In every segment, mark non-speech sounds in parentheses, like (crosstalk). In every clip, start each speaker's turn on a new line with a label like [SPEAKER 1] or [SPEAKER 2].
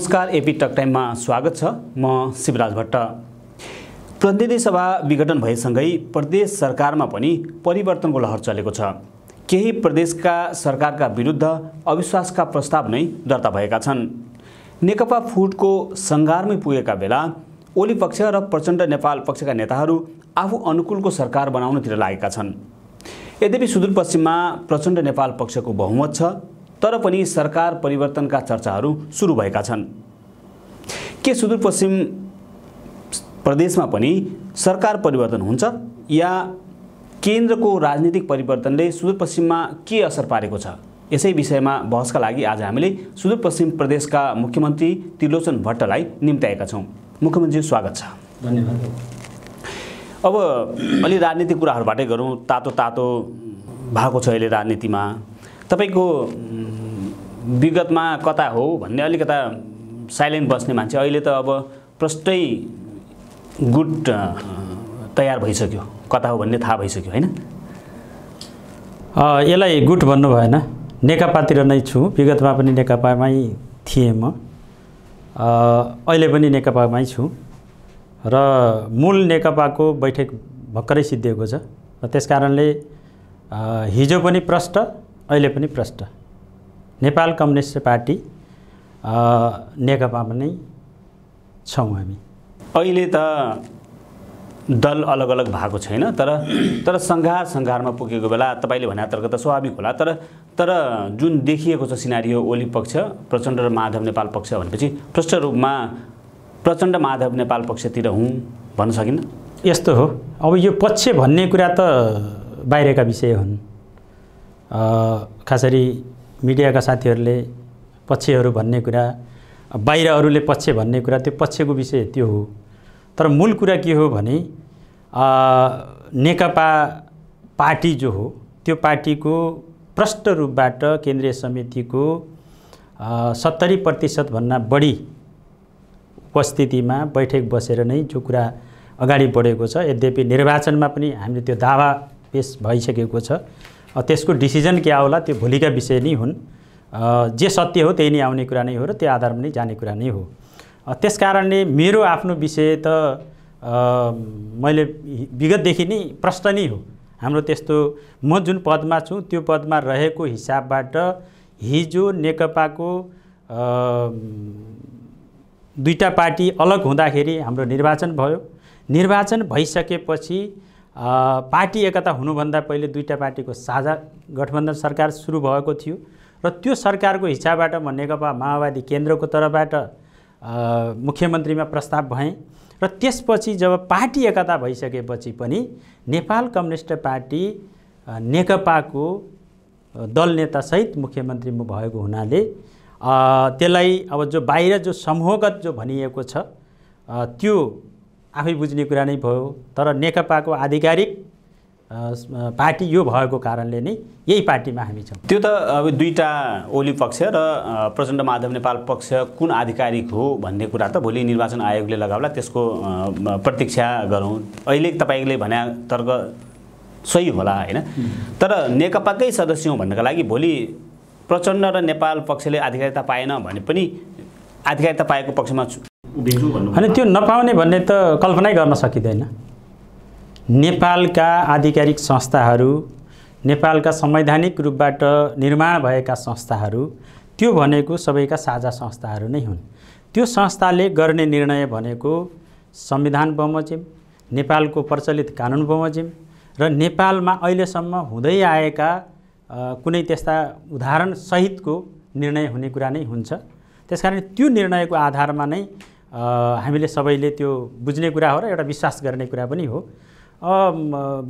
[SPEAKER 1] नमस्कार AP talk टाइममा स्वागत छ म शिवराज भट्ट प्रतिनिधि सभा विघटन भएसँगै प्रदेश सरकारमा पनि परिवर्तनको लहर चलेको छ केही प्रदेशका सरकारका विरुद्ध अविश्वासका प्रस्ताव नै दर्ता भएका छन् नेकपा फुटको सङ्घारमै पुगेका बेला ओली पक्ष र प्रचण्ड नेपाल पक्षका नेताहरू आफू अनुकूलको सरकार बनाउनतिर लागेका छन् यद्यपि सुदूरपश्चिममा प्रचण्ड नेपाल पक्षको बहुमत छ तर पनि सरकार परिवर्तनका चर्चाहरू सुरु भएका छन् के सुदूरपश्चिम प्रदेशमा पनि सरकार परिवर्तन हुन्छ या केन्द्रको राजनीतिक परिवर्तनले सुदूरपश्चिममा के असर पारेको छ यसै विषयमा बहसका लागि आज हामीले सुदूरपश्चिम प्रदेशका मुख्यमन्त्री त्रिलोचन भट्टलाई निम्त्याएका छौँ मुख्यमन्त्री स्वागत छ धन्यवाद अब अलि राजनीतिक कुराहरूबाटै गरौँ तातो तातो भएको छ अहिले राजनीतिमा तपाईँको विगतमा कता हो भन्ने अलिकता साइलेन्ट बस्ने मान्छे अहिले त अब प्रष्टै गुट तयार भइसक्यो कता हो भन्ने थाहा भइसक्यो होइन
[SPEAKER 2] यसलाई गुट भन्नु भएन नेकपातिर नै छु विगतमा पनि नेकपामै थिएँ म अहिले पनि नेकपामै छु र मूल नेकपाको बैठक भर्खरै सिद्धिएको छ र त्यस कारणले हिजो पनि प्रष्ट अहिले पनि प्रष्ट नेपाल कम्युनिस्ट पार्टी नेकपा पनि छौँ हामी
[SPEAKER 1] अहिले त दल अलग अलग भएको छैन तर तर सङ्घार सङ्घारमा पुगेको बेला तपाईँले भने तर्क त स्वाभाविक होला तर तर जुन देखिएको छ सिनारी ओली पक्ष प्रचण्ड र माधव नेपाल पक्ष भनेपछि प्रष्ट रूपमा प्रचण्ड माधव नेपाल पक्षतिर हुँ भन्न सकिन्न
[SPEAKER 2] यस्तो हो अब यो पक्ष भन्ने कुरा त बाहिरका विषय हुन् खासरी मिडियाका साथीहरूले पक्षहरू भन्ने कुरा बाहिर अरूले पक्ष भन्ने कुरा त्यो पक्षको विषय त्यो हो तर मूल कुरा के हो भने नेकपा पार्टी जो हो त्यो पार्टीको प्रष्ट रूपबाट केन्द्रीय समितिको सत्तरी प्रतिशतभन्दा बढी उपस्थितिमा बैठक बसेर नै जो कुरा अगाडि बढेको छ यद्यपि निर्वाचनमा पनि हामीले त्यो दावा पेस भइसकेको छ त्यसको डिसिजन के होला त्यो भोलिका विषय नै हुन् जे सत्य हो त्यही नै आउने कुरा नै हो र त्यो आधारमा नै जाने कुरा नै हो त्यस कारणले मेरो आफ्नो विषय त मैले विगतदेखि नै प्रश्न नै हो हाम्रो त्यस्तो म जुन पदमा छु त्यो पदमा रहेको हिसाबबाट हिजो नेकपाको दुईवटा पार्टी अलग हुँदाखेरि हाम्रो निर्वाचन भयो निर्वाचन भइसकेपछि पार्टी एकता हुनुभन्दा पहिले दुईवटा पार्टीको साझा गठबन्धन सरकार सुरु भएको थियो र त्यो सरकारको हिसाबबाट म नेकपा माओवादी केन्द्रको तर्फबाट मुख्यमन्त्रीमा प्रस्ताव भएँ र त्यसपछि जब पार्टी एकता भइसकेपछि पनि नेपाल कम्युनिस्ट पार्टी नेकपाको दल नेतासहित मुख्यमन्त्री म भएको हुनाले त्यसलाई अब जो बाहिर जो समूहगत जो भनिएको छ त्यो आफै बुझ्ने कुरा नै भयो तर नेकपाको आधिकारिक पार्टी यो भएको कारणले नै यही पार्टीमा हामी छौँ
[SPEAKER 1] त्यो त अब दुईवटा ओली पक्ष र प्रचण्ड माधव नेपाल पक्ष कुन आधिकारिक हो भन्ने कुरा त भोलि निर्वाचन आयोगले लगाउला त्यसको प्रतीक्षा गरौँ अहिले तपाईँले भने तर्क सही होला होइन तर नेकपाकै सदस्य हो भन्नका लागि भोलि प्रचण्ड र नेपाल पक्षले आधिकारिकता पाएन भने पनि आधिकारिकता पाएको पक्षमा अनि त्यो नपाउने भन्ने
[SPEAKER 2] त कल्पनै गर्न सकिँदैन नेपालका आधिकारिक संस्थाहरू नेपालका संवैधानिक रूपबाट निर्माण भएका संस्थाहरू त्यो भनेको सबैका साझा संस्थाहरू नै हुन् त्यो संस्थाले गर्ने निर्णय भनेको संविधान बमोजिम नेपालको प्रचलित कानुन बमोजिम र नेपालमा अहिलेसम्म हुँदै आएका कुनै त्यस्ता उदाहरणसहितको निर्णय हुने कुरा नै हुन्छ त्यसकारण त्यो निर्णयको आधारमा नै हामीले सबैले त्यो बुझ्ने कुरा हो र एउटा विश्वास गर्ने कुरा पनि हो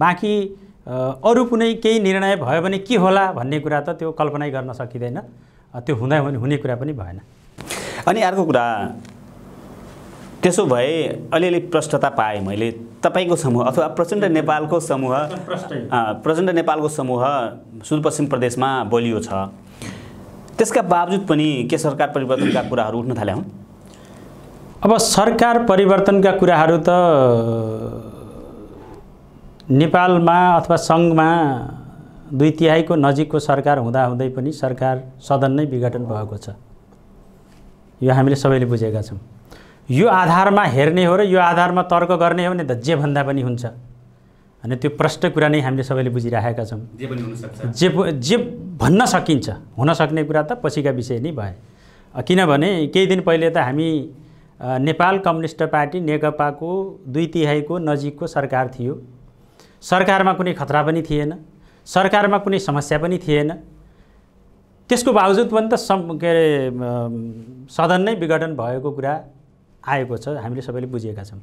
[SPEAKER 2] बाँकी अरू कुनै केही निर्णय भयो भने के होला भन्ने कुरा त त्यो कल्पनै गर्न सकिँदैन त्यो हुँदै हुने कुरा पनि
[SPEAKER 1] भएन अनि अर्को कुरा त्यसो भए अलिअलि प्रष्टता पाएँ मैले तपाईँको समूह अथवा प्रचण्ड नेपालको समूह प्रचण्ड नेपालको समूह सुदूरपश्चिम प्रदेशमा बलियो छ त्यसका बावजुद पनि के सरकार परिवर्तनका कुराहरू उठ्न थाले
[SPEAKER 2] अब सरकार परिवर्तनका कुराहरू त नेपालमा अथवा सङ्घमा दुई तिहाईको नजिकको सरकार हुँदाहुँदै पनि सरकार सदन नै विघटन भएको छ यो हामीले सबैले बुझेका छौँ यो आधारमा हेर्ने हो र यो आधारमा तर्क गर्ने हो भने त जे भन्दा पनि हुन्छ अनि त्यो प्रष्ट कुरा नै हामीले सबैले बुझिराखेका छौँ
[SPEAKER 1] जे पनि
[SPEAKER 2] जे जे भन्न सकिन्छ हुन सक्ने कुरा त पछिका विषय नै भए किनभने केही दिन पहिले त हामी नेपाल कम्युनिस्ट पार्टी नेकपाको दुई तिहाईको नजिकको सरकार थियो सरकारमा कुनै खतरा पनि थिएन सरकारमा कुनै समस्या पनि थिएन त्यसको बावजुद पनि त सम के अरे सदन नै विघटन भएको कुरा आएको छ हामीले सबैले बुझेका छौँ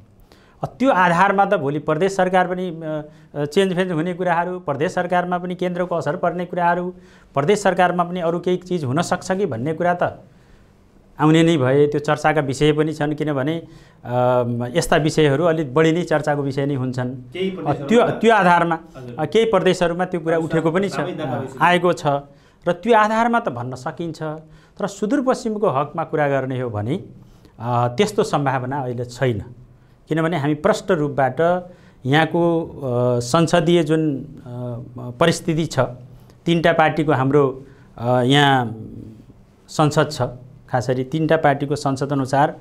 [SPEAKER 2] त्यो आधारमा त भोलि प्रदेश सरकार पनि चेन्ज फेन्ज हुने कुराहरू प्रदेश सरकारमा पनि केन्द्रको असर पर्ने कुराहरू प्रदेश सरकारमा पनि अरू केही चिज हुनसक्छ कि भन्ने कुरा त आउने नै भए त्यो चर्चाका विषय पनि छन् किनभने यस्ता विषयहरू अलिक बढी नै चर्चाको विषय नै हुन्छन् त्यो त्यो आधारमा केही प्रदेशहरूमा त्यो कुरा उठेको पनि छ आएको छ र त्यो आधारमा त भन्न सकिन्छ तर सुदूरपश्चिमको हकमा कुरा गर्ने हो भने त्यस्तो सम्भावना अहिले छैन किनभने हामी प्रष्ट रूपबाट यहाँको संसदीय जुन परिस्थिति छ तिनवटा पार्टीको हाम्रो यहाँ संसद छ खास गरी तिनवटा पार्टीको संसदअनुसार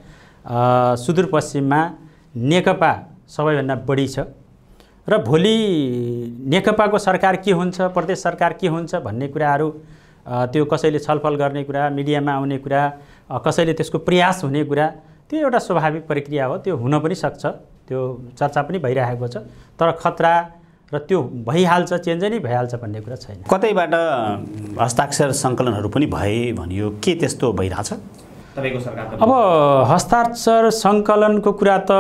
[SPEAKER 2] सुदूरपश्चिममा नेकपा सबैभन्दा बढी छ र भोलि नेकपाको सरकार के हुन्छ प्रदेश सरकार के हुन्छ भन्ने कुराहरू त्यो कसैले छलफल गर्ने कुरा मिडियामा आउने कुरा कसैले त्यसको प्रयास हुने कुरा त्यो एउटा स्वाभाविक प्रक्रिया हो त्यो हुन पनि सक्छ त्यो चर्चा पनि भइरहेको छ तर खतरा र त्यो भइहाल्छ चेन्जै नै भइहाल्छ भन्ने कुरा छैन
[SPEAKER 1] कतैबाट हस्ताक्षर सङ्कलनहरू पनि भए भनियो के त्यस्तो भइरहेछ तपाईँको सरकार अब हस्ताक्षर सङ्कलनको कुरा त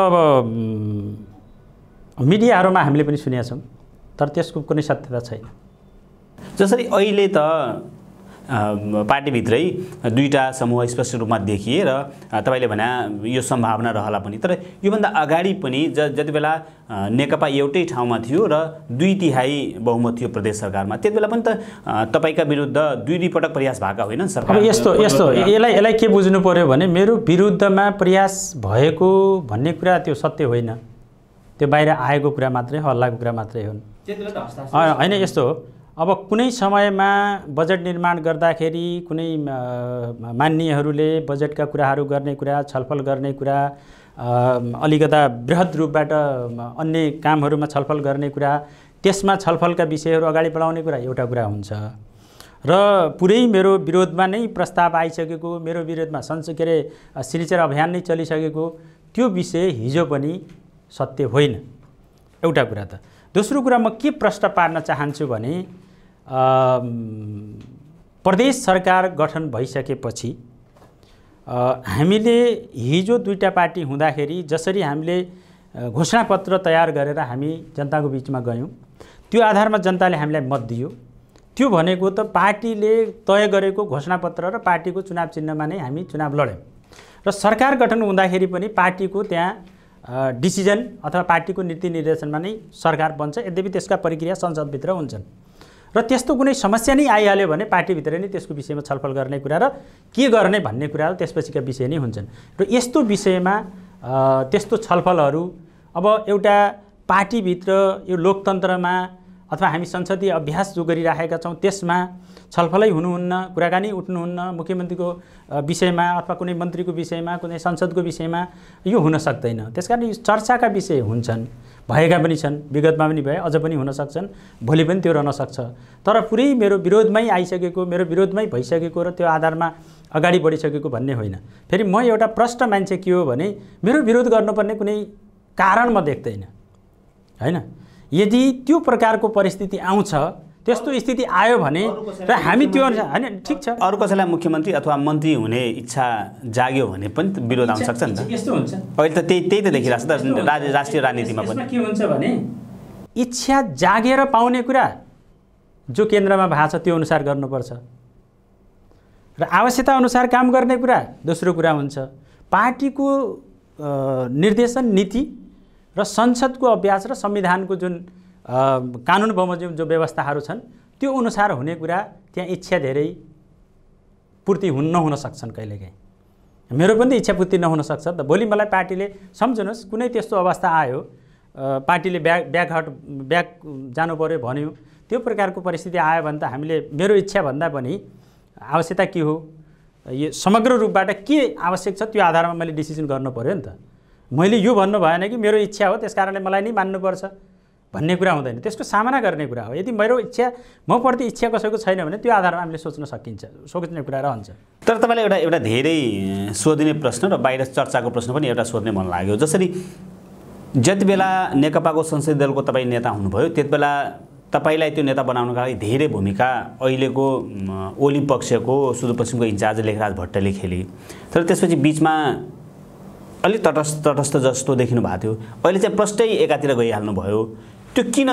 [SPEAKER 2] अब मिडियाहरूमा हामीले पनि सुनेका छौँ तर त्यसको कुनै सत्यता छैन
[SPEAKER 1] जसरी अहिले त पार्टीभित्रै दुईवटा समूह स्पष्ट रूपमा देखिए र तपाईँले भने यो सम्भावना रहला पनि तर योभन्दा अगाडि पनि ज जति बेला नेकपा एउटै ठाउँमा थियो र दुई तिहाई बहुमत थियो प्रदेश सरकारमा त्यति बेला पनि त तपाईँका विरुद्ध दुई दुईपटक प्रयास भएका होइनन् सरकार यस्तो यस्तो यसलाई यसलाई के
[SPEAKER 2] बुझ्नु पऱ्यो भने मेरो विरुद्धमा प्रयास भएको भन्ने कुरा त्यो सत्य होइन त्यो बाहिर आएको कुरा मात्रै हल्लाको कुरा मात्रै हो होइन यस्तो हो अब कुनै समयमा बजेट निर्माण गर्दाखेरि कुनै मान्नेहरूले बजेटका कुराहरू गर्ने कुरा छलफल गर्ने कुरा अलिकता वृहत रूपबाट अन्य कामहरूमा छलफल गर्ने कुरा त्यसमा छलफलका विषयहरू अगाडि बढाउने कुरा एउटा कुरा हुन्छ र पुरै मेरो विरोधमा नै प्रस्ताव आइसकेको मेरो विरोधमा संस के अरे सिग्नेचर अभियान नै चलिसकेको त्यो विषय हिजो पनि सत्य होइन एउटा कुरा त दोस्रो कुरा म के प्रश्न पार्न चाहन्छु भने प्रदेश सरकार गठन भइसकेपछि हामीले हिजो दुईवटा पार्टी हुँदाखेरि जसरी हामीले घोषणापत्र तयार गरेर हामी जनताको बिचमा गयौँ त्यो आधारमा जनताले हामीलाई मत दियो त्यो भनेको त पार्टीले तय गरेको घोषणापत्र र पार्टीको चुनाव चिन्हमा नै हामी चुनाव लड्यौँ र सरकार गठन हुँदाखेरि पनि पार्टीको त्यहाँ डिसिजन अथवा पार्टीको नीति निर्देशनमा नै सरकार बन्छ यद्यपि त्यसका प्रक्रिया संसदभित्र हुन्छन् र त्यस्तो कुनै समस्या नै आइहाल्यो भने पार्टीभित्र नै त्यसको विषयमा छलफल गर्ने कुरा र के गर्ने भन्ने कुरा त्यसपछिका विषय नै हुन्छन् र यस्तो विषयमा त्यस्तो छलफलहरू अब एउटा पार्टीभित्र यो लोकतन्त्रमा अथवा हामी संसदीय अभ्यास जो गरिराखेका छौँ त्यसमा छलफलै हुनुहुन्न कुराकानी उठ्नुहुन्न मुख्यमन्त्रीको विषयमा अथवा कुनै मन्त्रीको विषयमा कुनै संसदको विषयमा यो हुन सक्दैन त्यसकारण यो चर्चाका विषय हुन्छन् भएका पनि छन् विगतमा पनि भए अझ पनि हुनसक्छन् भोलि पनि त्यो रहन सक्छ तर पुरै मेरो विरोधमै आइसकेको मेरो विरोधमै भइसकेको र त्यो आधारमा अगाडि बढिसकेको भन्ने होइन फेरि म एउटा प्रष्ट मान्छे के हो भने मेरो विरोध गर्नुपर्ने कुनै कारण म देख्दैन होइन यदि त्यो प्रकारको परिस्थिति आउँछ त्यस्तो
[SPEAKER 1] स्थिति आयो भने र हामी त्यो अनुसार होइन ठिक छ अरू कसैलाई मुख्यमन्त्री अथवा मन्त्री हुने इच्छा जाग्यो भने पनि विरोध आउन सक्छ नि त यस्तो हुन्छ अहिले त त्यही त्यही त देखिरहेको छ त राष्ट्रिय राजनीतिमा पनि के
[SPEAKER 2] हुन्छ भने इच्छा जागेर पाउने कुरा जो केन्द्रमा भएको छ त्यो अनुसार गर्नुपर्छ र आवश्यकता अनुसार काम गर्ने कुरा दोस्रो कुरा हुन्छ पार्टीको निर्देशन नीति र संसदको अभ्यास र संविधानको जुन कानुन बमोजिम जो व्यवस्थाहरू छन् त्यो अनुसार हुने कुरा त्यहाँ इच्छा धेरै पूर्ति हुन् नहुन सक्छन् कहिलेकाहीँ मेरो पनि इच्छा पूर्ति नहुन सक्छ त भोलि मलाई पार्टीले सम्झनुहोस् कुनै त्यस्तो अवस्था आयो पार्टीले ब्याग ब्याकहट हट ब्याग जानु पऱ्यो भन्यो त्यो प्रकारको परिस्थिति आयो भने त हामीले मेरो इच्छा भन्दा पनि आवश्यकता के हो यो समग्र रूपबाट के आवश्यक छ त्यो आधारमा मैले डिसिजन गर्नु पऱ्यो नि त मैले यो भन्नु भएन कि मेरो इच्छा हो त्यस कारणले मलाई नै मान्नुपर्छ भन्ने कुरा हुँदैन त्यसको सामना गर्ने कुरा हो यदि मेरो इच्छा म प्रति इच्छा कसैको छैन भने त्यो आधारमा हामीले सोच्न सकिन्छ सोच्ने कुरा रहन्छ
[SPEAKER 1] तर तपाईँलाई एउटा एउटा धेरै सोधिने प्रश्न र बाहिर चर्चाको प्रश्न पनि एउटा सोध्ने मन लाग्यो जसरी जति बेला नेकपाको संसदीय दलको तपाईँ नेता हुनुभयो त्यति बेला तपाईँलाई त्यो नेता बनाउनका लागि धेरै भूमिका अहिलेको ओली पक्षको सुदूरपश्चिमको इन्चार्ज लेखराज भट्टले खेले तर त्यसपछि बिचमा अलिक तटस्थ तटस्थ जस्तो देखिनु भएको थियो अहिले चाहिँ प्रष्टै एकातिर गइहाल्नुभयो त्यो किन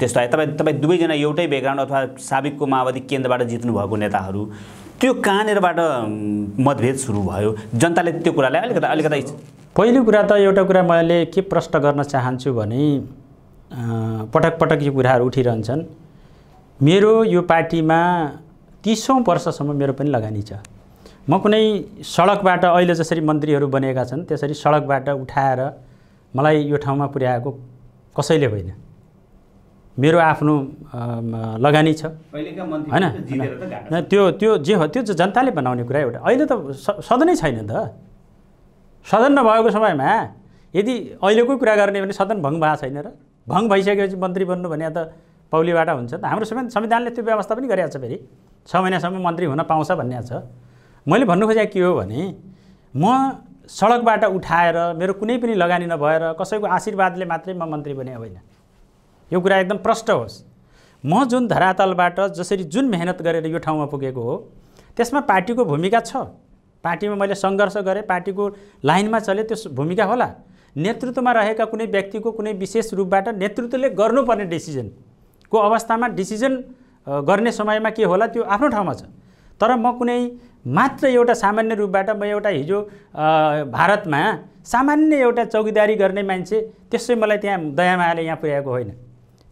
[SPEAKER 1] त्यस्तो आयो तपाईँ तपाईँ दुवैजना एउटै ब्याकग्राउन्ड अथवा साबिकको माओवादी केन्द्रबाट जित्नुभएको नेताहरू त्यो कहाँनिरबाट मतभेद सुरु भयो जनताले त्यो कुरालाई अलिकति अलिकति पहिलो कुरा त एउटा कुरा मैले के प्रश्न गर्न
[SPEAKER 2] चाहन्छु भने पटक पटक यो कुराहरू उठिरहन्छन् मेरो यो पार्टीमा तिसौँ वर्षसम्म मेरो पनि लगानी छ म कुनै सडकबाट अहिले जसरी मन्त्रीहरू बनेका छन् त्यसरी सडकबाट उठाएर मलाई यो ठाउँमा पुर्याएको कसैले होइन मेरो आफ्नो लगानी छ
[SPEAKER 1] होइन
[SPEAKER 2] त्यो त्यो जे हो त्यो जनताले बनाउने कुरा एउटा अहिले त सदनै छैन नि त सदन नभएको समयमा यदि अहिलेको कुरा गर्ने भने सदन भङ्ग भएको छैन र भङ्ग भइसकेपछि मन्त्री बन्नु भने त पौलीबाट हुन्छ त हाम्रो संविधानले त्यो व्यवस्था पनि गरेको छ फेरि छ महिनासम्म मन्त्री हुन पाउँछ भन्ने छ मैले भन्नु खोजेको के हो भने म सडकबाट उठाएर मेरो कुनै पनि लगानी नभएर कसैको आशीर्वादले मात्रै म मन्त्री बने होइन यो कुरा एकदम प्रष्ट होस् म जुन धरातलबाट जसरी जुन मेहनत गरेर यो ठाउँमा पुगेको हो त्यसमा पार्टीको भूमिका छ पार्टीमा मैले सङ्घर्ष गरेँ पार्टीको लाइनमा चले त्यो भूमिका होला नेतृत्वमा रहेका कुनै व्यक्तिको कुनै विशेष रूपबाट नेतृत्वले गर्नुपर्ने डिसिजनको अवस्थामा डिसिजन गर्ने समयमा के होला त्यो आफ्नो ठाउँमा छ तर म कुनै मात्र एउटा सामान्य रूपबाट म एउटा हिजो भारतमा सामान्य एउटा चौकीदारी गर्ने मान्छे त्यसै मलाई त्यहाँ दयामायाले यहाँ पुर्याएको होइन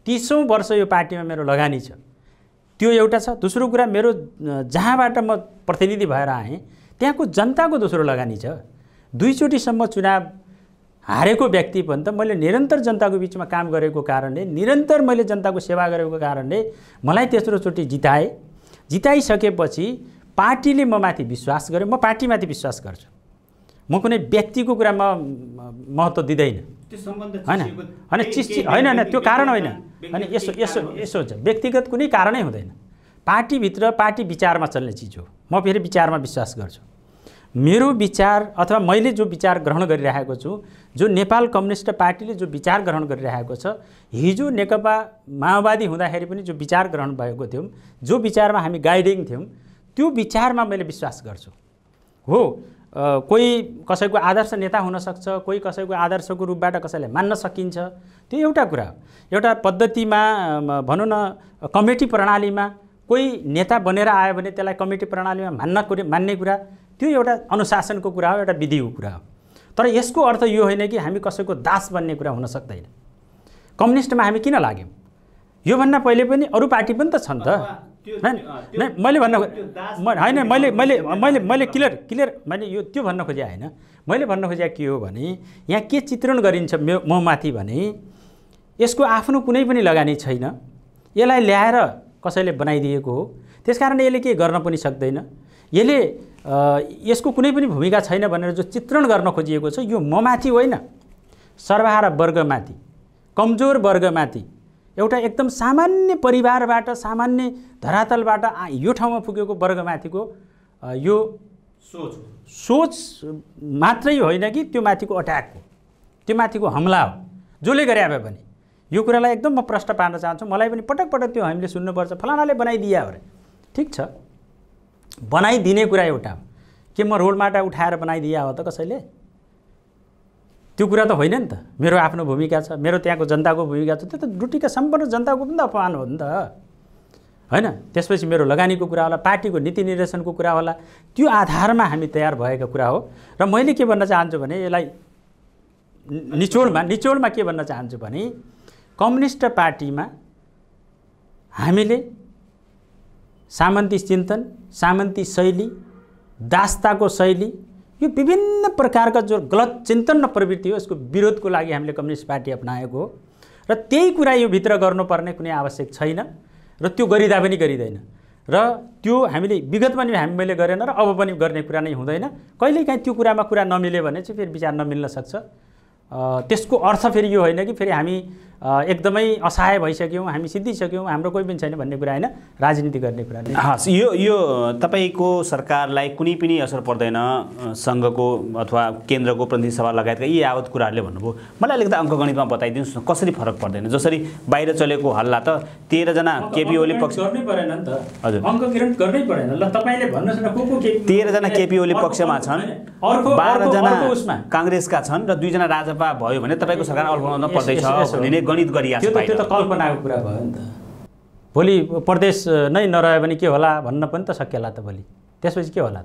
[SPEAKER 2] तिसौँ वर्ष यो पार्टीमा मेरो लगानी छ त्यो एउटा छ दोस्रो कुरा मेरो जहाँबाट म प्रतिनिधि भएर आएँ त्यहाँको जनताको दोस्रो लगानी छ दुईचोटिसम्म चुनाव हारेको व्यक्ति पनि त मैले निरन्तर जनताको बिचमा काम गरेको कारणले निरन्तर मैले जनताको सेवा गरेको कारणले मलाई तेस्रोचोटि जिताएँ जिताइसकेपछि पार्टीले म माथि विश्वास गरेँ म पार्टीमाथि विश्वास गर्छु म कुनै व्यक्तिको कुरामा महत्त्व दिँदैन
[SPEAKER 1] होइन होइन चिस होइन होइन त्यो कारण
[SPEAKER 2] होइन अनि यसो यसो यसो हुन्छ व्यक्तिगत कुनै कारणै हुँदैन पार्टीभित्र पार्टी विचारमा चल्ने चिज हो म फेरि विचारमा विश्वास गर्छु मेरो विचार अथवा मैले जो विचार ग्रहण गरिरहेको छु जो नेपाल कम्युनिस्ट पार्टीले जो विचार ग्रहण गरिरहेको छ हिजो नेकपा माओवादी हुँदाखेरि पनि जो विचार ग्रहण भएको थियौँ जो विचारमा हामी गाइडिङ थियौँ त्यो विचारमा मैले विश्वास गर्छु हो कोही कसैको आदर्श नेता हुनसक्छ कोही कसैको आदर्शको रूपबाट कसैलाई मान्न सकिन्छ त्यो एउटा कुरा हो एउटा पद्धतिमा भनौँ न कमिटी प्रणालीमा कोही नेता बनेर आयो भने त्यसलाई कमिटी प्रणालीमा मान्न कुरा मान्ने कुरा त्यो एउटा अनुशासनको कुरा हो एउटा विधिको कुरा हो तर यसको अर्थ यो होइन कि हामी कसैको दास बन्ने कुरा हुन सक्दैन कम्युनिस्टमा हामी किन लाग्यौँ योभन्दा पहिले पनि अरू पार्टी पनि त छन् त
[SPEAKER 1] होइन मैले भन्न होइन मैले
[SPEAKER 2] मैले मैले मैले क्लियर क्लियर मैले यो त्यो भन्न खोजेँ होइन मैले भन्न खोजेँ के हो भने यहाँ के चित्रण गरिन्छ म माथि भने यसको आफ्नो कुनै पनि लगानी छैन यसलाई ल्याएर कसैले बनाइदिएको हो त्यसकारण यसले केही गर्न पनि सक्दैन यसले यसको कुनै पनि भूमिका छैन भनेर जो चित्रण गर्न खोजिएको छ यो ममाथि होइन सर्वहारा वर्गमाथि कमजोर वर्गमाथि एउटा एकदम सामान्य परिवारबाट सामान्य धरातलबाट यो ठाउँमा पुगेको वर्गमाथिको यो सोच सोच मात्रै होइन कि त्यो माथिको अट्याक हो त्यो माथिको हमला हो जसले गरे भए पनि यो कुरालाई एकदम म प्रष्ट पार्न चाहन्छु मलाई पनि पटक पटक त्यो हामीले सुन्नुपर्छ फलानाले बनाइदियो अरे ठिक छ बनाइदिने कुरा एउटा के म रोडमाटा उठाएर बनाइदिए हो त कसैले त्यो कुरा त होइन नि त मेरो आफ्नो भूमिका छ मेरो त्यहाँको जनताको भूमिका छ त्यो त डुटीका सम्पूर्ण जनताको पनि त अपमान हो नि त होइन त्यसपछि मेरो लगानीको कुरा होला पार्टीको नीति निर्देशनको कुरा होला त्यो आधारमा हामी तयार भएका कुरा हो र मैले के भन्न चाहन्छु भने यसलाई निचोडमा निचोडमा के भन्न चाहन्छु भने कम्युनिस्ट पार्टीमा हामीले सामन्ती चिन्तन सामन्ती शैली दास्ताको शैली यो विभिन्न प्रकारका जो गलत चिन्तन र प्रवृत्ति हो यसको विरोधको लागि हामीले कम्युनिस्ट पार्टी अप्नाएको हो र त्यही कुरा यो भित्र गर्नुपर्ने कुनै आवश्यक छैन र त्यो गरिँदा पनि गरिँदैन र त्यो हामीले विगतमा पनि हामी मैले गरेन र अब पनि गर्ने कुरा नै हुँदैन कहिलेकाहीँ त्यो कुरामा कुरा नमिल्यो भने चाहिँ फेरि विचार नमिल्न सक्छ त्यसको अर्थ फेरि यो होइन कि फेरि हामी एकदमै असहाय भइसक्यौँ हामी सिद्धिसक्यौँ हाम्रो कोही पनि छैन भन्ने कुरा होइन राजनीति गर्ने कुरा
[SPEAKER 1] हस् यो यो तपाईँको सरकारलाई कुनै पनि असर पर्दैन सङ्घको अथवा केन्द्रको प्रतिनिधि सभा लगायतका यी यावत कुराहरूले भन्नुभयो मलाई अलिकति अङ्कगणितमा बताइदिनुहोस् न कसरी फरक पर्दैन जसरी बाहिर चलेको हल्ला त तेह्रजना केपिओले पक्ष गर्नै परेन नि त हजुर गर्नै परेन ल
[SPEAKER 2] तपाईँले भन्नुहोस् न को को
[SPEAKER 1] तेह्रजना केपिओले पक्षमा छन् अर्को बाह्रजना काङ्ग्रेसका छन् र दुईजना राजपा भयो भने तपाईँको सरकार अल्फाउन पर्दैछ भन्ने गणित गरिएको छ त्यो त कल्पनाको कुरा भयो नि त
[SPEAKER 2] भोलि प्रदेश नै नरह्यो भने के होला भन्न पनि त सकिएला त भोलि त्यसपछि के होला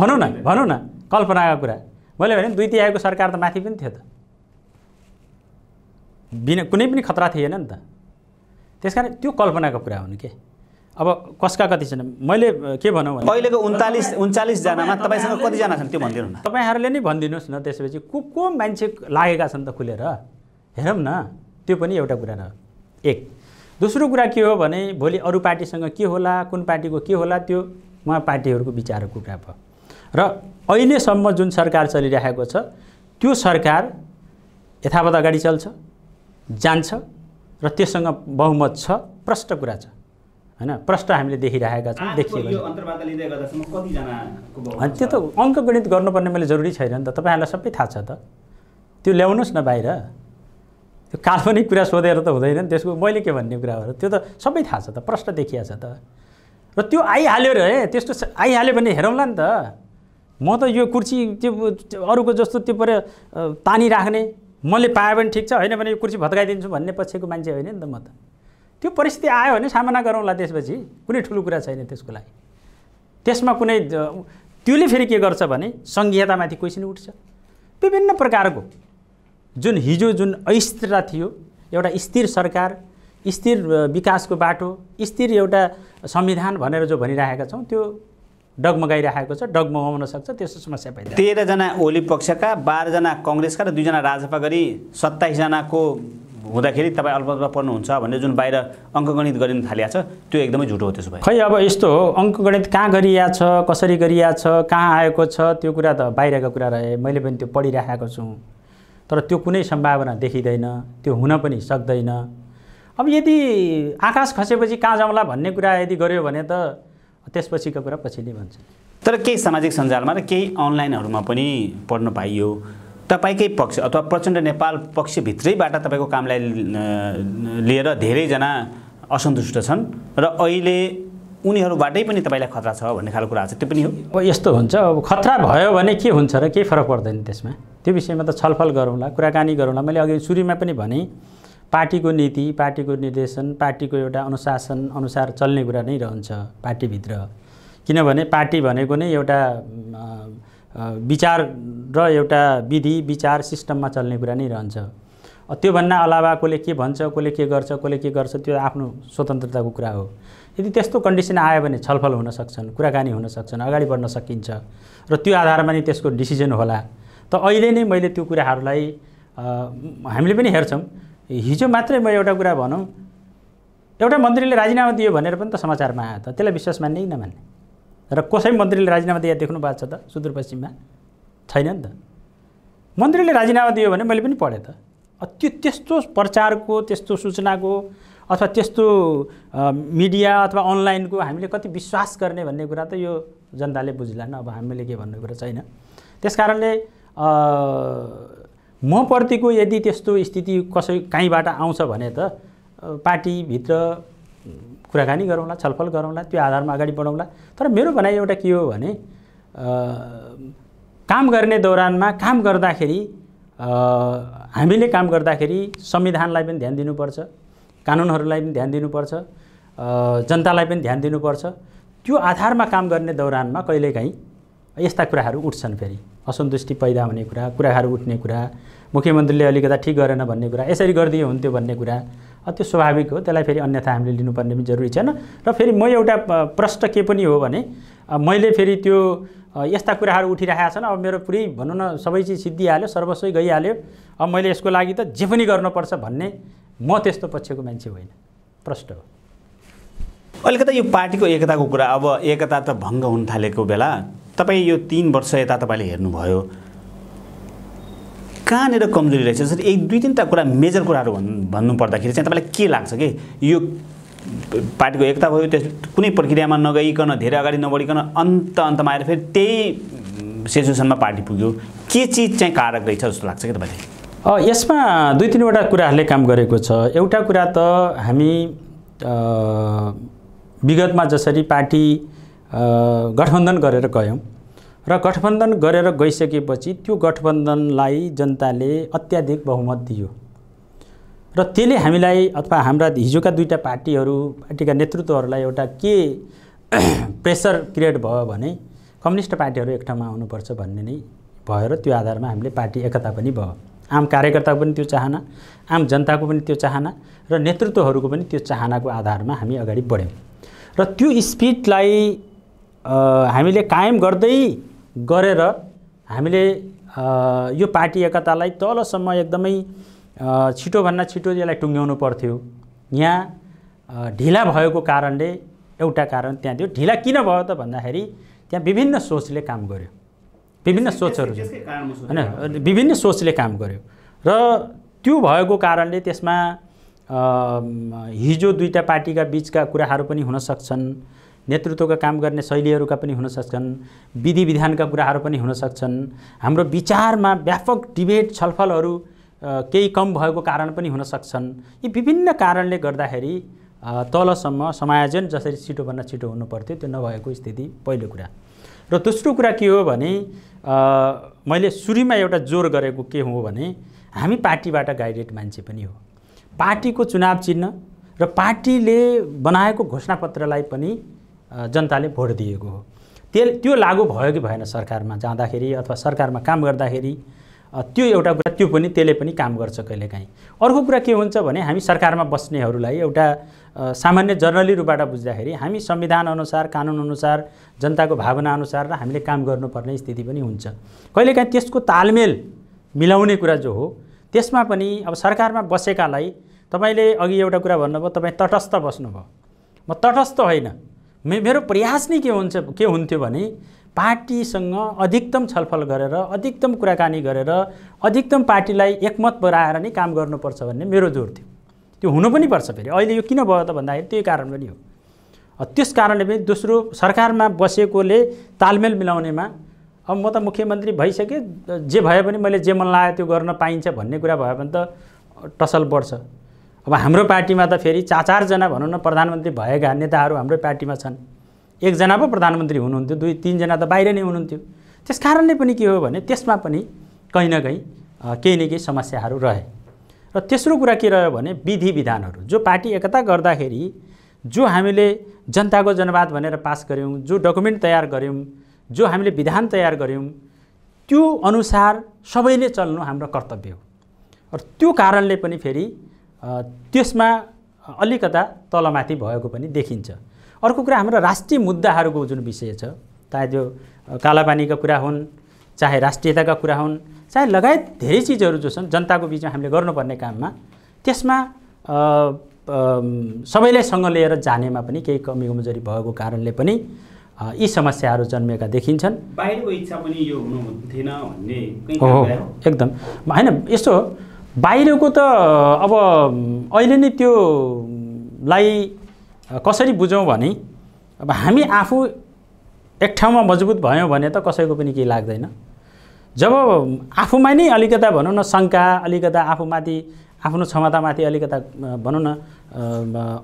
[SPEAKER 2] भनौँ न भनौँ न कल्पनाको कुरा मैले भने दुई तिहाईको सरकार त माथि पनि थियो त बिना कुनै पनि खतरा थिएन नि त त्यस कारण त्यो कल्पनाको कुरा हो नि के अब कसका कति छन् मैले के भनौँ भने अहिलेको उन्चालिस
[SPEAKER 1] उन्चालिसजनामा तपाईँसँग कतिजना छन् त्यो भनिदिनु
[SPEAKER 2] न तपाईँहरूले नै भनिदिनुहोस् न त्यसपछि को को मान्छे लागेका छन् त खुलेर हेरौँ न त्यो पनि एउटा कुरा न एक दोस्रो कुरा के हो भने भोलि अरू पार्टीसँग के होला कुन पार्टीको के होला त्यो उहाँ पार्टीहरूको विचारको कुरा भयो र अहिलेसम्म जुन सरकार चलिरहेको छ त्यो सरकार यथावत अगाडि चल्छ जान्छ र त्यससँग बहुमत छ प्रष्ट कुरा छ होइन प्रष्ट हामीले देखिरहेका छौँ देखियो त्यो त अङ्कगणित गर्नुपर्ने मैले जरुरी छैन नि त तपाईँहरूलाई सबै थाहा छ त त्यो ल्याउनुहोस् न बाहिर त्यो काल्पनिक कुरा सोधेर त हुँदैन नि त्यसको मैले के भन्ने कुरा हो त्यो त सबै थाहा छ त प्रश्न देखिया छ त र त्यो आइहाल्यो है त्यस्तो आइहाल्यो भने हेरौँला नि त म त यो कुर्सी त्यो अरूको जस्तो त्यो पऱ्यो राख्ने मैले पाएँ भने ठिक छ होइन भने यो कुर्सी भत्काइदिन्छु भन्ने पछिको मान्छे होइन नि त म त त्यो परिस्थिति आयो भने सामना गरौँला त्यसपछि कुनै ठुलो कुरा छैन त्यसको लागि त्यसमा कुनै त्यसले फेरि के गर्छ भने सङ्घीयतामाथि क्वेसन उठ्छ विभिन्न प्रकारको जुन हिजो जुन अस्थिरता थियो एउटा स्थिर सरकार स्थिर विकासको बाटो स्थिर एउटा संविधान भनेर जो भनिरहेका छौँ त्यो डगमगाइरहेको छ डगमगाउन सक्छ त्यस्तो समस्या
[SPEAKER 1] पाइन्छ तेह्रजना ओली पक्षका बाह्रजना कङ्ग्रेसका र दुईजना राजपा गरी सत्ताइसजनाको हुँदाखेरि तपाईँ अल्पतमा पर्नुहुन्छ भनेर जुन बाहिर अङ्कगणित गरिनु थालिया छ त्यो एकदमै झुटो हो त्यसो भए
[SPEAKER 2] खै अब यस्तो हो अङ्कगणित कहाँ गरिया छ कसरी गरिया छ कहाँ आएको छ त्यो कुरा त बाहिरका कुरा रहे मैले पनि त्यो पढिरहेको छु तर त्यो कुनै सम्भावना देखिँदैन
[SPEAKER 1] त्यो हुन पनि सक्दैन
[SPEAKER 2] अब यदि आकाश खसेपछि कहाँ जाउँला भन्ने कुरा यदि गऱ्यो भने त त्यसपछिको कुरा पछि नै भन्छ
[SPEAKER 1] तर केही सामाजिक सञ्जालमा र केही अनलाइनहरूमा पनि पढ्न पाइयो तपाईँकै पक्ष अथवा प्रचण्ड नेपाल पक्षभित्रैबाट तपाईँको कामलाई लिएर धेरैजना असन्तुष्ट छन् र अहिले उनीहरूबाटै पनि तपाईँलाई खतरा छ भन्ने खालको कुरा छ त्यो पनि हो
[SPEAKER 2] अब यस्तो हुन्छ अब खतरा भयो भने के हुन्छ र केही फरक पर्दैन त्यसमा त्यो विषयमा त छलफल गरौँला कुराकानी गरौँला मैले अघि सुरुमा पनि भनेँ पार्टीको नीति पार्टीको निर्देशन पार्टीको एउटा अनुशासन अनुसार चल्ने कुरा नै रहन्छ पार्टीभित्र किनभने पार्टी भनेको नै एउटा विचार र एउटा विधि विचार सिस्टममा चल्ने कुरा नै रहन्छ त्योभन्दा अलावा कसले के भन्छ कसले के गर्छ कसले के गर्छ त्यो आफ्नो स्वतन्त्रताको कुरा हो यदि त्यस्तो कन्डिसन आयो भने छलफल हुन सक्छन् कुराकानी हुन सक्छन् अगाडि बढ्न सकिन्छ र त्यो आधारमा नै त्यसको डिसिजन होला त अहिले नै मैले त्यो कुराहरूलाई हामीले पनि हेर्छौँ हिजो मात्रै म एउटा कुरा भनौँ एउटा मन्त्रीले राजीनामा दियो भनेर पनि त समाचारमा आयो त त्यसलाई विश्वास मान्ने कि नमान्ने र कसै मन्त्रीले राजीनामा दिए देख्नु भएको छ त सुदूरपश्चिममा छैन नि त मन्त्रीले राजीनामा दियो भने मैले पनि पढेँ त त्यो त्यस्तो प्रचारको त्यस्तो सूचनाको अथवा त्यस्तो मिडिया अथवा अनलाइनको हामीले कति विश्वास गर्ने भन्ने कुरा त यो जनताले न अब हामीले के भन्ने कुरा छैन त्यस कारणले म प्रतिको यदि त्यस्तो स्थिति कसै काहीँबाट आउँछ भने त पार्टीभित्र कुराकानी गरौँला छलफल गरौँला त्यो आधारमा अगाडि बढाउँला तर मेरो भनाइ एउटा के हो भने काम गर्ने दौरानमा काम गर्दाखेरि हामीले काम गर्दाखेरि संविधानलाई पनि ध्यान दिनुपर्छ कानुनहरूलाई पनि ध्यान दिनुपर्छ जनतालाई पनि ध्यान दिनुपर्छ त्यो आधारमा काम गर्ने दौरानमा कहिलेकाहीँ यस्ता कुराहरू उठ्छन् फेरि असन्तुष्टि पैदा हुने कुरा कुराहरू उठ्ने कुरा मुख्यमन्त्रीले अलिकता ठिक गरेन भन्ने कुरा यसरी गरिदियो हुन्थ्यो भन्ने कुरा त्यो स्वाभाविक हो त्यसलाई फेरि अन्यथा हामीले लिनुपर्ने पनि जरुरी छैन र फेरि म एउटा प्रश्न के पनि हो भने मैले फेरि त्यो यस्ता कुराहरू उठिरहेका छन् अब मेरो पुरै भनौँ न सबै चिज सिद्धिहाल्यो सर्वस्वै गइहाल्यो अब मैले यसको लागि त जे पनि गर्नुपर्छ भन्ने म त्यस्तो पक्षको मान्छे होइन प्रश्न
[SPEAKER 1] हो अलिकता यो पार्टीको एकताको कुरा अब एकता त भङ्ग हुन थालेको बेला तपाईँ यो तिन वर्ष यता तपाईँले हेर्नुभयो कहाँनिर कमजोरी रहेछ जसरी एक दुई तिनवटा कुरा मेजर कुराहरू भन् भन्नुपर्दाखेरि चाहिँ तपाईँलाई के लाग्छ कि यो पार्टीको एकता भयो त्यस कुनै प्रक्रियामा नगइकन धेरै अगाडि नबढिकन अन्त अन्तमा आएर फेरि त्यही सिचुएसनमा पार्टी पुग्यो के चिज चाहिँ कारक रहेछ जस्तो लाग्छ कि तपाईँले
[SPEAKER 2] यसमा दुई तिनवटा कुराहरूले काम गरेको छ एउटा कुरा त हामी विगतमा जसरी पार्टी गठबन्धन गरेर गयौँ र गठबन्धन गरेर गइसकेपछि त्यो गठबन्धनलाई जनताले अत्याधिक बहुमत दियो र त्यसले हामीलाई अथवा हाम्रा हिजोका दुईवटा पार्टीहरू पार्टीका नेतृत्वहरूलाई एउटा के (clears throat) प्रेसर क्रिएट भयो भने कम्युनिस्ट पार्टीहरू एक ठाउँमा आउनुपर्छ भन्ने नै भयो र त्यो आधारमा हामीले पार्टी एकता पनि भयो आम कार्यकर्ताको पनि त्यो चाहना आम जनताको पनि त्यो चाहना र नेतृत्वहरूको पनि त्यो चाहनाको आधारमा हामी अगाडि बढ्यौँ र त्यो स्पिडलाई हामीले कायम गर्दै गरेर हामीले यो पार्टी एकतालाई तलसम्म एकदमै छिटोभन्दा छिटो यसलाई टुङ्ग्याउनु पर्थ्यो यहाँ ढिला भएको कारणले एउटा कारण त्यहाँ थियो ढिला किन भयो त भन्दाखेरि त्यहाँ विभिन्न सोचले काम गर्यो विभिन्न सोचहरू
[SPEAKER 1] होइन
[SPEAKER 2] विभिन्न सोचले काम गर्यो र त्यो भएको कारणले त्यसमा हिजो दुईवटा पार्टीका बिचका कुराहरू पनि हुन सक्छन् नेतृत्वका काम गर्ने शैलीहरूका पनि हुन सक्छन् विधि विधानका कुराहरू पनि हुन सक्छन् हाम्रो विचारमा व्यापक डिबेट छलफलहरू केही कम भएको कारण पनि हुन सक्छन् यी विभिन्न कारणले गर्दाखेरि तलसम्म समायोजन जसरी छिटोभन्दा छिटो हुनु पर्थ्यो त्यो नभएको स्थिति पहिलो कुरा र दोस्रो कुरा के हो भने मैले सुरुमा एउटा जोर गरेको के हो भने हामी पार्टीबाट गाइडेड मान्छे पनि हो पार्टीको चुनाव चिन्ह र पार्टीले बनाएको घोषणापत्रलाई पनि जनताले भोट दिएको हो त्यो त्यो लागु भयो कि भएन सरकारमा जाँदाखेरि अथवा सरकारमा काम गर्दाखेरि त्यो एउटा कुरा त्यो पनि त्यसले पनि काम गर्छ कहिलेकाहीँ अर्को कुरा के हुन्छ भने हामी सरकारमा बस्नेहरूलाई एउटा सामान्य जर्नली रूपबाट बुझ्दाखेरि हामी संविधानअनुसार कानुनअनुसार जनताको भावनाअनुसार र हामीले काम गर्नुपर्ने स्थिति पनि हुन्छ कहिलेकाहीँ त्यसको तालमेल मिलाउने कुरा जो हो त्यसमा पनि अब सरकारमा बसेकालाई तपाईँले अघि एउटा कुरा भन्नुभयो तपाईँ तटस्थ बस्नुभयो म तटस्थ होइन मे मेरो प्रयास नै के हुन्छ के हुन्थ्यो भने पार्टीसँग अधिकतम छलफल गरेर अधिकतम कुराकानी गरेर अधिकतम पार्टीलाई एकमत बढाएर नै काम गर्नुपर्छ भन्ने मेरो जोड थियो त्यो हुनु पनि पर्छ फेरि अहिले यो किन भयो त भन्दाखेरि त्यही कारण पनि हो त्यस कारणले पनि दोस्रो सरकारमा बसेकोले तालमेल मिलाउनेमा अब म त मुख्यमन्त्री भइसकेँ जे भए पनि मैले जे मन लाग्यो त्यो गर्न पाइन्छ भन्ने कुरा भयो भने त टसल बढ्छ अब हाम्रो पार्टीमा त फेरि चार चारजना भनौँ न प्रधानमन्त्री भएका नेताहरू हाम्रो पार्टीमा छन् एकजना पो प्रधानमन्त्री हुनुहुन्थ्यो दुई तिनजना त बाहिर नै हुनुहुन्थ्यो त्यस कारणले पनि के हो भने त्यसमा पनि कहीँ न कहीँ केही न केही समस्याहरू रहे र तेस्रो कुरा के रह्यो भने विधि विधानहरू जो पार्टी एकता गर्दाखेरि जो हामीले जनताको जनवाद भनेर पास गऱ्यौँ जो डकुमेन्ट तयार गऱ्यौँ जो हामीले विधान तयार गऱ्यौँ त्यो अनुसार सबैले चल्नु हाम्रो कर्तव्य हो र त्यो कारणले पनि फेरि त्यसमा अलिकता तलमाथि भएको पनि देखिन्छ अर्को कुरा हाम्रो राष्ट्रिय मुद्दाहरूको जुन विषय छ चाहे त्यो कालापानीका कुरा हुन् चाहे राष्ट्रियताका कुरा हुन् चाहे लगायत धेरै चिजहरू जो छन् जनताको बिचमा हामीले गर्नुपर्ने काममा त्यसमा सबैलाई सँग लिएर जानेमा पनि केही कमी कमजोरी भएको कारणले पनि यी समस्याहरू जन्मेका देखिन्छन्
[SPEAKER 1] बाहिरको इच्छा पनि यो हुनु भन्ने
[SPEAKER 2] एकदम होइन यस्तो बाहिरको त अब अहिले नै त्योलाई कसरी बुझौँ भने अब हामी आफू एक ठाउँमा मजबुत भयौँ भने त कसैको पनि केही लाग्दैन जब आफूमा नै अलिकता भनौँ न शङ्का अलिकता आफूमाथि आफ्नो क्षमतामाथि अलिकता भनौँ न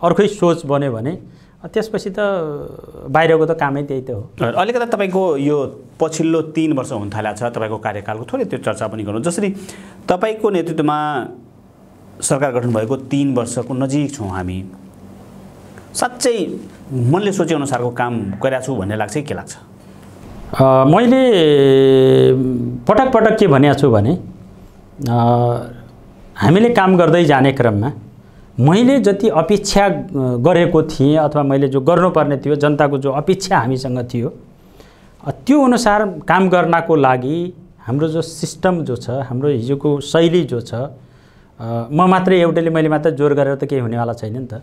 [SPEAKER 2] अर्कै सोच बन्यो भने त्यसपछि त बाहिरको त कामै त्यही त हो
[SPEAKER 1] अलिकति तपाईँको यो पछिल्लो तिन वर्ष हुन थालेको छ तपाईँको कार्यकालको थोरै त्यो चर्चा पनि गर्नु जसरी तपाईँको नेतृत्वमा सरकार गठन भएको तिन वर्षको नजिक छौँ हामी साँच्चै मनले सोचेअनुसारको काम गरेका छु भन्ने लाग्छ के लाग्छ
[SPEAKER 2] मैले पटक पटक के भनेको छु भने हामीले काम गर्दै जाने क्रममा मैले जति अपेक्षा गरेको थिएँ अथवा मैले जो गर्नुपर्ने थियो जनताको जो अपेक्षा हामीसँग थियो त्यो अनुसार काम गर्नको लागि हाम्रो जो सिस्टम जो छ हाम्रो हिजोको शैली जो छ म मात्रै एउटैले मैले मात्र जोर गरेर त केही हुनेवाला छैन नि त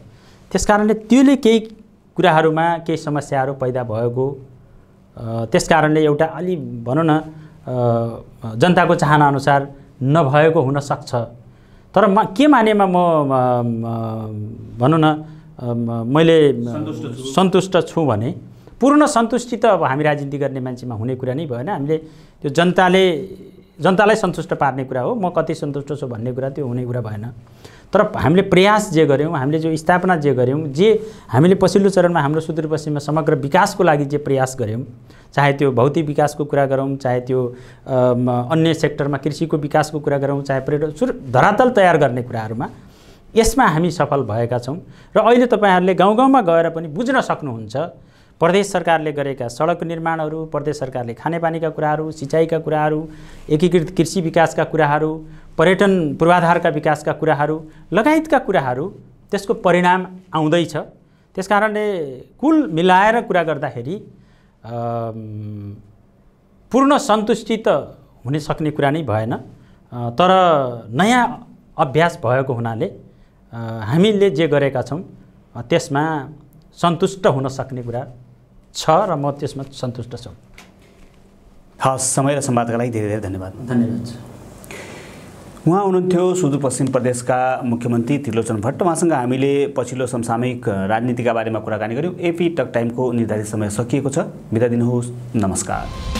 [SPEAKER 2] त्यस कारणले त्यसले केही कुराहरूमा केही समस्याहरू पैदा भएको त्यस कारणले एउटा अलि भनौँ न जनताको चाहनाअनुसार नभएको हुनसक्छ तर म के मानेमा म भनौँ न मैले सन्तुष्ट छु भने पूर्ण सन्तुष्टि त अब हामी राजनीति गर्ने मान्छेमा हुने कुरा नै भएन हामीले त्यो जनताले जनतालाई सन्तुष्ट पार्ने कुरा हो म कति सन्तुष्ट छु भन्ने कुरा त्यो हुने कुरा भएन तर हामीले प्रयास जे गऱ्यौँ हामीले जो स्थापना जे गऱ्यौँ जे हामीले पछिल्लो चरणमा हाम्रो सुदूरपश्चिममा समग्र विकासको लागि जे प्रयास गऱ्यौँ चाहे त्यो भौतिक विकासको कुरा गरौँ चाहे त्यो अन्य सेक्टरमा कृषिको विकासको कुरा गरौँ चाहे पर्यटन सुर धरातल तयार गर्ने कुराहरूमा यसमा हामी सफल भएका छौँ र अहिले तपाईँहरूले गाउँ गाउँमा गएर पनि बुझ्न सक्नुहुन्छ प्रदेश सरकारले गरेका सडक निर्माणहरू प्रदेश सरकारले खानेपानीका कुराहरू सिँचाइका कुराहरू एकीकृत कृषि विकासका कुराहरू पर्यटन पूर्वाधारका विकासका कुराहरू लगायतका कुराहरू त्यसको परिणाम आउँदैछ त्यस कारणले कुल मिलाएर कुरा गर्दाखेरि पूर्ण सन्तुष्टि त हुन सक्ने कुरा नै भएन तर नयाँ अभ्यास भएको हुनाले हामीले जे गरेका छौँ त्यसमा सन्तुष्ट हुन सक्ने कुरा छ र म त्यसमा सन्तुष्ट छु
[SPEAKER 1] हस् समय र सम्वादका लागि धेरै धेरै धन्यवाद धन्यवाद उहाँ हुनुहुन्थ्यो सुदूरपश्चिम प्रदेशका मुख्यमन्त्री त्रिलोचन भट्ट उहाँसँग हामीले पछिल्लो समसामयिक राजनीतिका बारेमा कुराकानी गऱ्यौँ एपी टक टाइमको निर्धारित समय सकिएको छ बिदा दिनुहोस् नमस्कार